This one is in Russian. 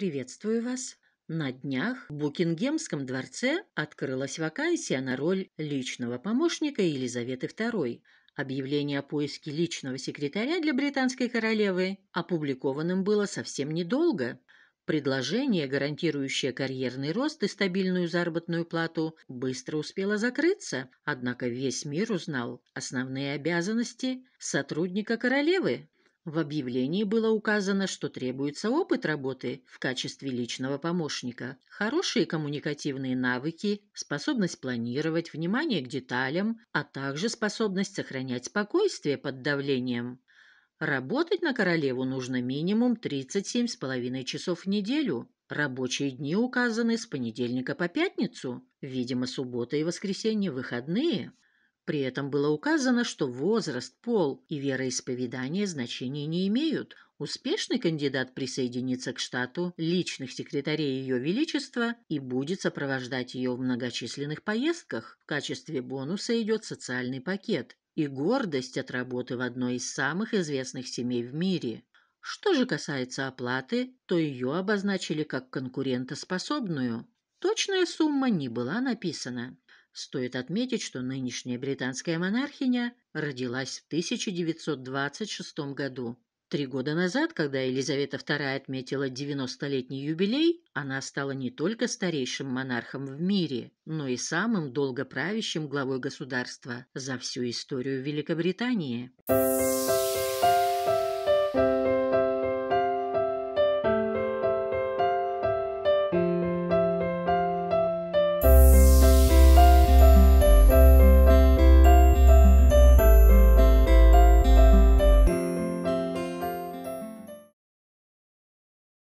«Приветствую вас». На днях в Букингемском дворце открылась вакансия на роль личного помощника Елизаветы II. Объявление о поиске личного секретаря для британской королевы опубликованным было совсем недолго. Предложение, гарантирующее карьерный рост и стабильную заработную плату, быстро успело закрыться, однако весь мир узнал основные обязанности сотрудника королевы. В объявлении было указано, что требуется опыт работы в качестве личного помощника, хорошие коммуникативные навыки, способность планировать, внимание к деталям, а также способность сохранять спокойствие под давлением. Работать на королеву нужно минимум 37,5 часов в неделю. Рабочие дни указаны с понедельника по пятницу, видимо, суббота и воскресенье выходные – при этом было указано, что возраст, пол и вероисповедание значения не имеют. Успешный кандидат присоединится к штату личных секретарей Ее Величества и будет сопровождать ее в многочисленных поездках. В качестве бонуса идет социальный пакет и гордость от работы в одной из самых известных семей в мире. Что же касается оплаты, то ее обозначили как конкурентоспособную. Точная сумма не была написана. Стоит отметить, что нынешняя британская монархиня родилась в 1926 году. Три года назад, когда Елизавета II отметила 90-летний юбилей, она стала не только старейшим монархом в мире, но и самым долгоправящим главой государства за всю историю Великобритании.